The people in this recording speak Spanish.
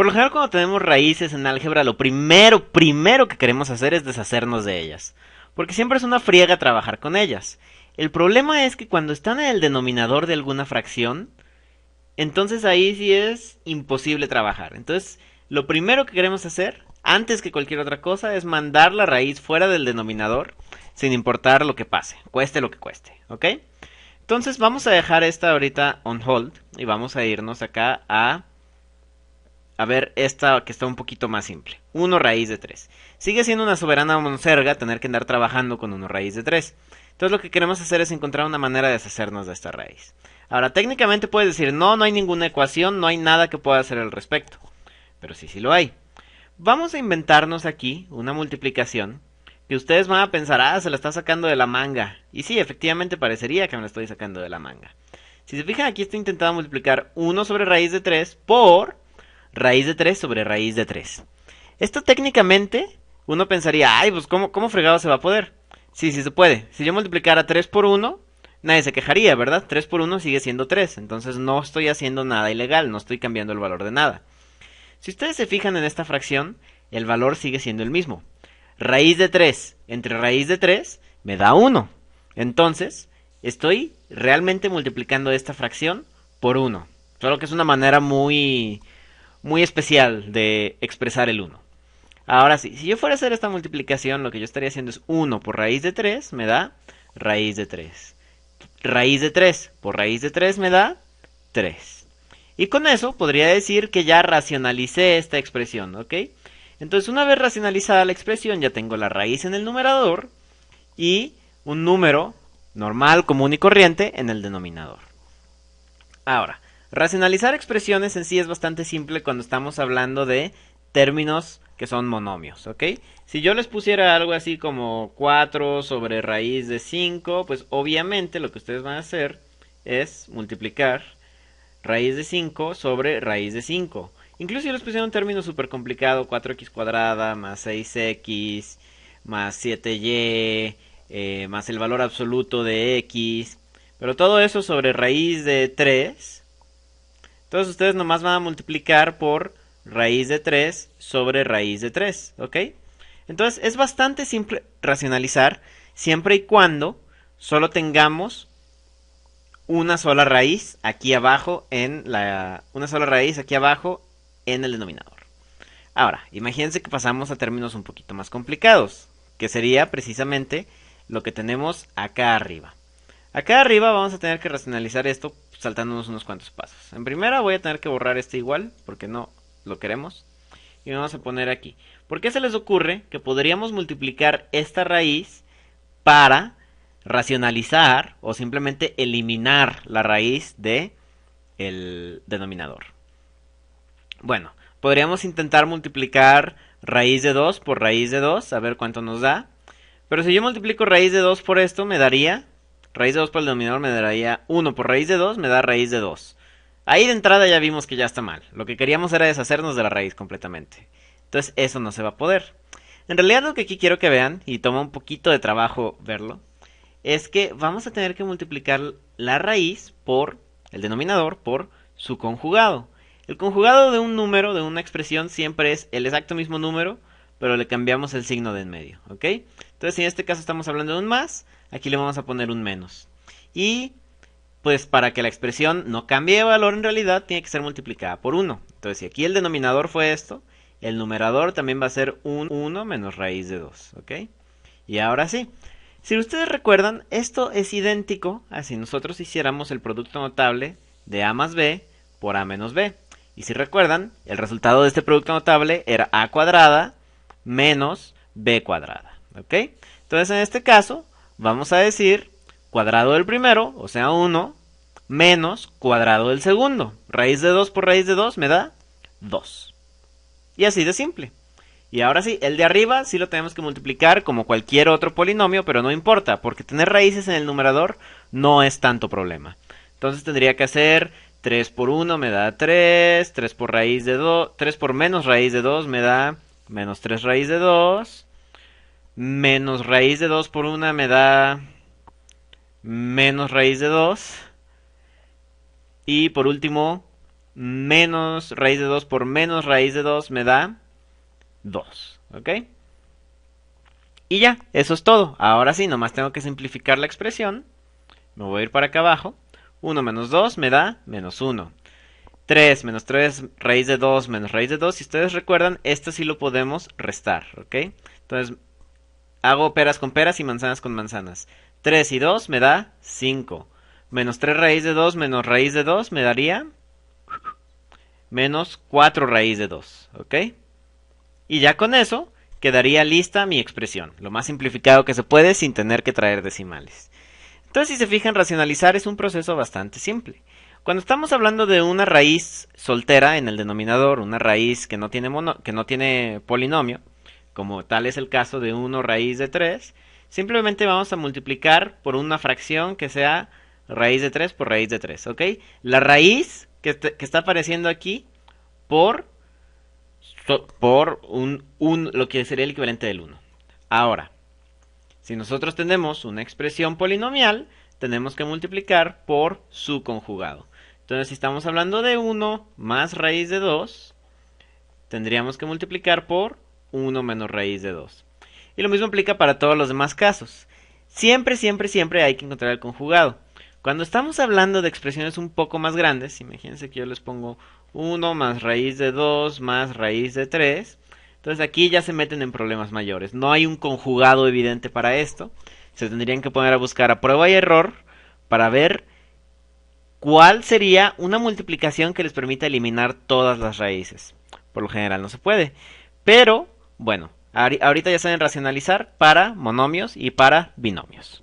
Por lo general cuando tenemos raíces en álgebra, lo primero, primero que queremos hacer es deshacernos de ellas, porque siempre es una friega trabajar con ellas. El problema es que cuando están en el denominador de alguna fracción, entonces ahí sí es imposible trabajar. Entonces, lo primero que queremos hacer, antes que cualquier otra cosa, es mandar la raíz fuera del denominador, sin importar lo que pase, cueste lo que cueste, ¿ok? Entonces vamos a dejar esta ahorita on hold y vamos a irnos acá a a ver esta que está un poquito más simple. 1 raíz de 3. Sigue siendo una soberana monserga tener que andar trabajando con 1 raíz de 3. Entonces lo que queremos hacer es encontrar una manera de deshacernos de esta raíz. Ahora, técnicamente puedes decir, no, no hay ninguna ecuación, no hay nada que pueda hacer al respecto. Pero sí, sí lo hay. Vamos a inventarnos aquí una multiplicación que ustedes van a pensar, ah, se la está sacando de la manga. Y sí, efectivamente parecería que me la estoy sacando de la manga. Si se fijan, aquí estoy intentando multiplicar 1 sobre raíz de 3 por raíz de 3 sobre raíz de 3. Esto técnicamente uno pensaría, ay, pues ¿cómo, cómo fregado se va a poder? Sí, sí se puede. Si yo multiplicara 3 por 1, nadie se quejaría, ¿verdad? 3 por 1 sigue siendo 3, entonces no estoy haciendo nada ilegal, no estoy cambiando el valor de nada. Si ustedes se fijan en esta fracción, el valor sigue siendo el mismo. Raíz de 3 entre raíz de 3 me da 1. Entonces, estoy realmente multiplicando esta fracción por 1. Solo que es una manera muy muy especial de expresar el 1. Ahora sí, si yo fuera a hacer esta multiplicación, lo que yo estaría haciendo es 1 por raíz de 3 me da raíz de 3. Raíz de 3 por raíz de 3 me da 3. Y con eso podría decir que ya racionalicé esta expresión, ¿ok? Entonces una vez racionalizada la expresión ya tengo la raíz en el numerador y un número normal, común y corriente en el denominador. Ahora, Racionalizar expresiones en sí es bastante simple cuando estamos hablando de términos que son monomios, ¿ok? Si yo les pusiera algo así como 4 sobre raíz de 5, pues obviamente lo que ustedes van a hacer es multiplicar raíz de 5 sobre raíz de 5. Incluso si les pusiera un término súper complicado, 4x cuadrada más 6x más 7y eh, más el valor absoluto de x, pero todo eso sobre raíz de 3 entonces ustedes nomás van a multiplicar por raíz de 3 sobre raíz de 3, ¿ok? Entonces es bastante simple racionalizar siempre y cuando solo tengamos una sola raíz aquí abajo en la una sola raíz aquí abajo en el denominador. Ahora, imagínense que pasamos a términos un poquito más complicados, que sería precisamente lo que tenemos acá arriba. Acá arriba vamos a tener que racionalizar esto saltándonos unos cuantos pasos. En primera voy a tener que borrar este igual, porque no lo queremos. Y vamos a poner aquí. ¿Por qué se les ocurre que podríamos multiplicar esta raíz para racionalizar o simplemente eliminar la raíz de el denominador? Bueno, podríamos intentar multiplicar raíz de 2 por raíz de 2, a ver cuánto nos da. Pero si yo multiplico raíz de 2 por esto, me daría Raíz de 2 por el denominador me daría 1 por raíz de 2, me da raíz de 2. Ahí de entrada ya vimos que ya está mal. Lo que queríamos era deshacernos de la raíz completamente. Entonces eso no se va a poder. En realidad lo que aquí quiero que vean, y toma un poquito de trabajo verlo, es que vamos a tener que multiplicar la raíz por el denominador por su conjugado. El conjugado de un número, de una expresión, siempre es el exacto mismo número, pero le cambiamos el signo de en medio, ¿ok? Entonces en este caso estamos hablando de un más, Aquí le vamos a poner un menos. Y pues para que la expresión no cambie de valor en realidad tiene que ser multiplicada por 1. Entonces si aquí el denominador fue esto, el numerador también va a ser un 1 menos raíz de 2. ¿Ok? Y ahora sí. Si ustedes recuerdan, esto es idéntico a si nosotros hiciéramos el producto notable de A más B por A menos B. Y si recuerdan, el resultado de este producto notable era A cuadrada menos B cuadrada. ¿Ok? Entonces en este caso vamos a decir cuadrado del primero, o sea 1, menos cuadrado del segundo. Raíz de 2 por raíz de 2 me da 2. Y así de simple. Y ahora sí, el de arriba sí lo tenemos que multiplicar como cualquier otro polinomio, pero no importa, porque tener raíces en el numerador no es tanto problema. Entonces tendría que hacer 3 por 1 me da 3, 3 por raíz de 2, 3 por menos raíz de 2 me da menos 3 raíz de 2, Menos raíz de 2 por 1 me da menos raíz de 2. Y por último, menos raíz de 2 por menos raíz de 2 me da 2. ¿Ok? Y ya, eso es todo. Ahora sí, nomás tengo que simplificar la expresión. Me voy a ir para acá abajo. 1 menos 2 me da menos 1. 3 menos 3 raíz de 2 menos raíz de 2. Si ustedes recuerdan, esto sí lo podemos restar. ¿Ok? Entonces, Hago peras con peras y manzanas con manzanas. 3 y 2 me da 5. Menos 3 raíz de 2 menos raíz de 2 me daría menos 4 raíz de 2. ¿Ok? Y ya con eso quedaría lista mi expresión. Lo más simplificado que se puede sin tener que traer decimales. Entonces, si se fijan, racionalizar es un proceso bastante simple. Cuando estamos hablando de una raíz soltera en el denominador, una raíz que no tiene, mono, que no tiene polinomio, como tal es el caso de 1 raíz de 3, simplemente vamos a multiplicar por una fracción que sea raíz de 3 por raíz de 3, ¿ok? La raíz que, está apareciendo aquí por, por un, un, lo que sería el equivalente del 1. Ahora, si nosotros tenemos una expresión polinomial, tenemos que multiplicar por su conjugado. Entonces, si estamos hablando de 1 más raíz de 2, tendríamos que multiplicar por 1 menos raíz de 2. Y lo mismo aplica para todos los demás casos. Siempre, siempre, siempre hay que encontrar el conjugado. Cuando estamos hablando de expresiones un poco más grandes, imagínense que yo les pongo 1 más raíz de 2 más raíz de 3, entonces aquí ya se meten en problemas mayores. No hay un conjugado evidente para esto. Se tendrían que poner a buscar a prueba y error para ver cuál sería una multiplicación que les permita eliminar todas las raíces. Por lo general no se puede. Pero bueno, ahorita ya saben racionalizar para monomios y para binomios.